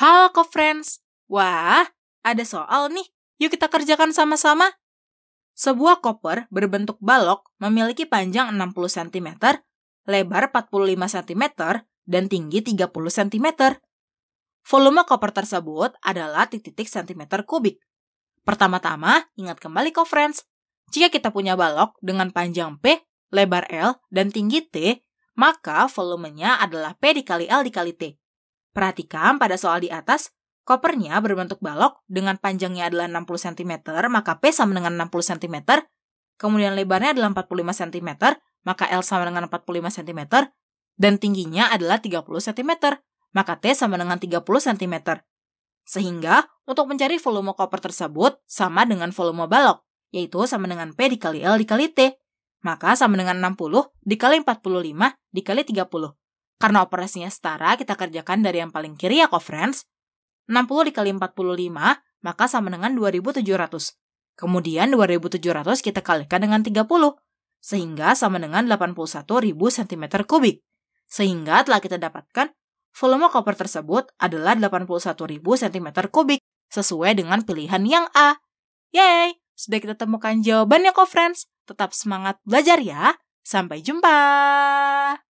Halo ke friends. Wah, ada soal nih. Yuk kita kerjakan sama-sama. Sebuah koper berbentuk balok memiliki panjang 60 cm, lebar 45 cm, dan tinggi 30 cm. Volume koper tersebut adalah titik-titik cm kubik. Pertama-tama, ingat kembali ke friends. Jika kita punya balok dengan panjang P, lebar L, dan tinggi T, maka volumenya adalah P dikali L dikali T. Perhatikan pada soal di atas, kopernya berbentuk balok dengan panjangnya adalah 60 cm, maka P sama dengan 60 cm, kemudian lebarnya adalah 45 cm, maka L sama dengan 45 cm, dan tingginya adalah 30 cm, maka T sama dengan 30 cm. Sehingga, untuk mencari volume koper tersebut sama dengan volume balok, yaitu sama dengan P dikali L dikali T, maka sama dengan 60 dikali 45 dikali 30. Karena operasinya setara, kita kerjakan dari yang paling kiri ya, kok, friends. 60 dikali 45, maka sama dengan 2700. Kemudian 2700 kita kalikan dengan 30, sehingga sama dengan 81.000 cm kubik. Sehingga telah kita dapatkan volume koper tersebut adalah 81.000 cm kubik sesuai dengan pilihan yang A. Yeay, sudah kita temukan jawabannya kok friends. Tetap semangat belajar ya. Sampai jumpa.